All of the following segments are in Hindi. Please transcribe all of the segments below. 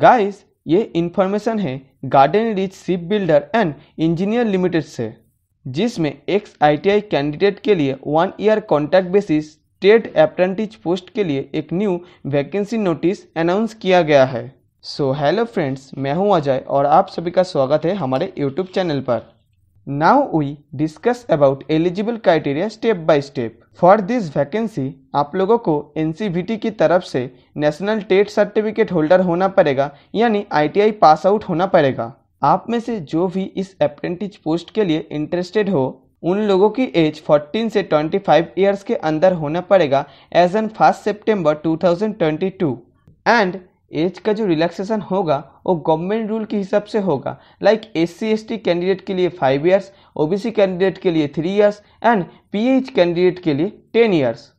गाइस ये इन्फॉर्मेशन है garden reach ship builder and engineer limited से जिसमें एक्स आईटीआई कैंडिडेट के लिए one year contract basis state apprentice post के लिए एक न्यू वैकेंसी नोटिस अनाउंस किया गया है सो हेलो फ्रेंड्स मैं हूं अजय और आप सभी का स्वागत है हमारे यूट्यूब चैनल पर Now we discuss about eligible criteria step by step. For this vacancy आप लोगों को एन की तरफ से नेशनल टेट सर्टिफिकेट होल्डर होना पड़ेगा यानी आई पास आउट होना पड़ेगा आप में से जो भी इस अप्रेंटिस पोस्ट के लिए इंटरेस्टेड हो उन लोगों की एज 14 से 25 फाइव ईयर्स के अंदर होना पड़ेगा age on first September two thousand twenty two and age का जो रिलैक्सेशन होगा वो गवर्नमेंट रूल के हिसाब से होगा लाइक एस सी कैंडिडेट के लिए फाइव ईयर्स ओबीसी कैंडिडेट के लिए three years and PH candidate के लिए टेन ईयर्स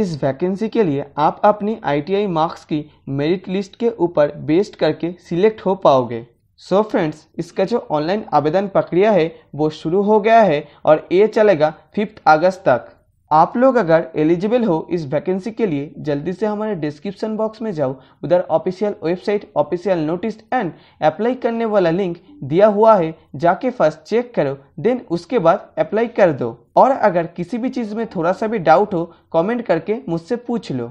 इस वैकेंसी के लिए आप अपनी आईटीआई मार्क्स की मेरिट लिस्ट के ऊपर बेस्ड करके सिलेक्ट हो पाओगे सो so फ्रेंड्स इसका जो ऑनलाइन आवेदन प्रक्रिया है वो शुरू हो गया है और ये चलेगा फिफ्थ अगस्त तक आप लोग अगर एलिजिबल हो इस वैकेंसी के लिए जल्दी से हमारे डिस्क्रिप्शन बॉक्स में जाओ उधर official website official notice and apply करने वाला लिंक दिया हुआ है जाके फर्स्ट चेक करो देन उसके बाद अप्लाई कर दो और अगर किसी भी चीज़ में थोड़ा सा भी डाउट हो कमेंट करके मुझसे पूछ लो